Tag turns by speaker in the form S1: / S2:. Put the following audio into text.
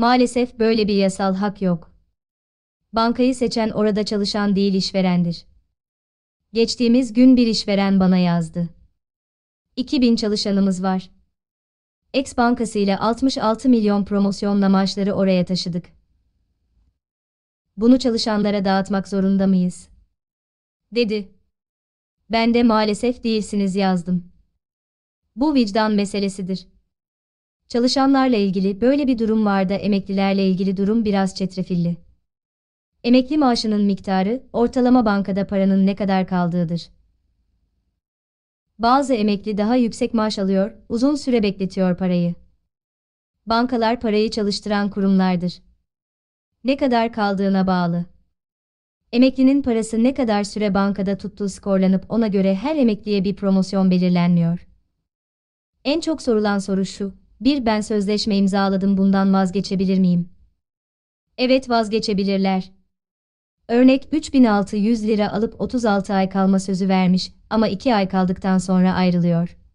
S1: Maalesef böyle bir yasal hak yok. Bankayı seçen orada çalışan değil işverendir. Geçtiğimiz gün bir işveren bana yazdı. 2000 çalışanımız var. Ex Bankası ile 66 milyon promosyonla maaşları oraya taşıdık. Bunu çalışanlara dağıtmak zorunda mıyız? Dedi. Ben de maalesef değilsiniz yazdım. Bu vicdan meselesidir. Çalışanlarla ilgili böyle bir durum var da emeklilerle ilgili durum biraz çetrefilli. Emekli maaşının miktarı ortalama bankada paranın ne kadar kaldığıdır. Bazı emekli daha yüksek maaş alıyor, uzun süre bekletiyor parayı. Bankalar parayı çalıştıran kurumlardır. Ne kadar kaldığına bağlı. Emeklinin parası ne kadar süre bankada tuttuğu skorlanıp ona göre her emekliye bir promosyon belirlenmiyor. En çok sorulan soru şu: bir ben sözleşme imzaladım bundan vazgeçebilir miyim? Evet vazgeçebilirler. Örnek 3600 lira alıp 36 ay kalma sözü vermiş ama 2 ay kaldıktan sonra ayrılıyor.